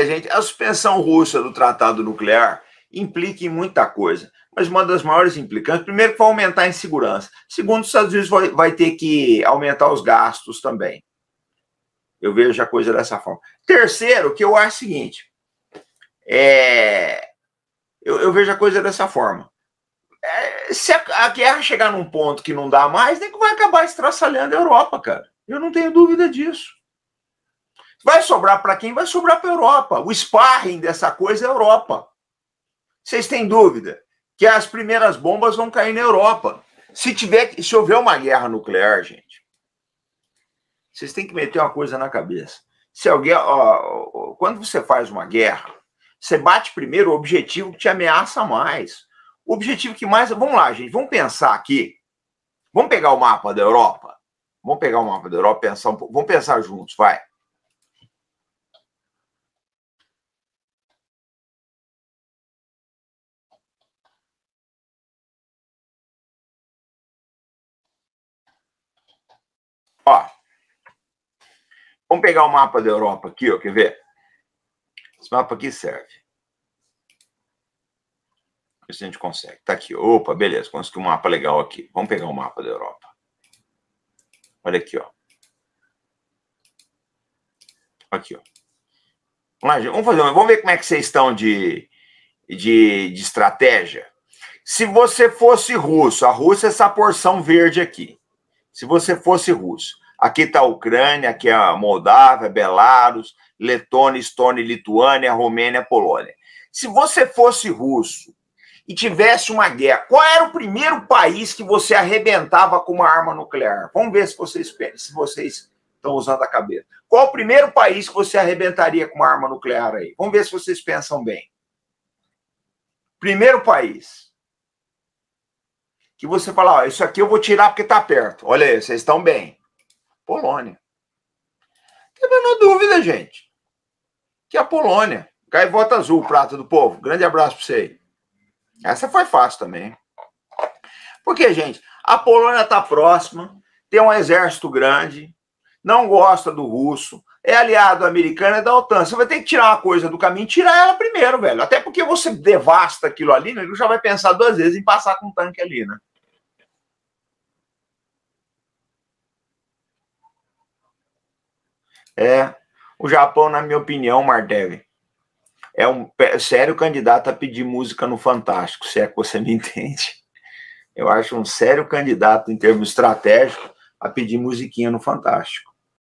gente, a suspensão russa do tratado nuclear implica em muita coisa, mas uma das maiores implicantes, primeiro, para aumentar a insegurança. Segundo, os Estados Unidos vai, vai ter que aumentar os gastos também. Eu vejo a coisa dessa forma. Terceiro, que eu acho o seguinte, é, eu, eu vejo a coisa dessa forma. É, se a, a, guerra chegar num ponto que não dá mais, nem que vai acabar estraçalhando a Europa, cara. Eu não tenho dúvida disso. Vai sobrar para quem? Vai sobrar para a Europa. O sparring dessa coisa é a Europa. Vocês têm dúvida que as primeiras bombas vão cair na Europa. Se tiver, se houver uma guerra nuclear, gente, vocês têm que meter uma coisa na cabeça. Se alguém, ó, quando você faz uma guerra, você bate primeiro o objetivo que te ameaça mais. O objetivo que mais, vamos lá, gente, vamos pensar aqui. Vamos pegar o mapa da Europa. Vamos pegar o mapa da Europa, pensar um pouco. Vamos pensar juntos, vai. Vamos pegar o mapa da Europa aqui, ó, quer ver? Esse mapa aqui serve. Ver se a gente consegue. Tá aqui. Opa, beleza. Consegui um mapa legal aqui. Vamos pegar o um mapa da Europa. Olha aqui, ó. Aqui, ó. Vamos fazer uma... Vamos ver como é que vocês estão de, de, de estratégia. Se você fosse russo, a Rússia é essa porção verde aqui. Se você fosse russo, Aqui está a Ucrânia, aqui é a Moldávia, Belarus, Letônia, Estônia, Lituânia, Romênia, Polônia. Se você fosse russo e tivesse uma guerra, qual era o primeiro país que você arrebentava com uma arma nuclear? Vamos ver se vocês, se vocês estão usando a cabeça. Qual o primeiro país que você arrebentaria com uma arma nuclear aí? Vamos ver se vocês pensam bem. Primeiro país que você fala, ó, isso aqui eu vou tirar porque está perto. Olha aí, vocês estão bem. Polônia. Tem a menor dúvida, gente, que a Polônia. voto Azul, Prata do Povo. Grande abraço para você aí. Essa foi fácil também. Porque, gente, a Polônia está próxima, tem um exército grande, não gosta do russo, é aliado americano, é da OTAN. Você vai ter que tirar uma coisa do caminho, tirar ela primeiro, velho. Até porque você devasta aquilo ali, né? Ele já vai pensar duas vezes em passar com um tanque ali, né? É, o Japão, na minha opinião, Martev, é um sério candidato a pedir música no Fantástico, se é que você me entende. Eu acho um sério candidato em termos estratégicos a pedir musiquinha no Fantástico.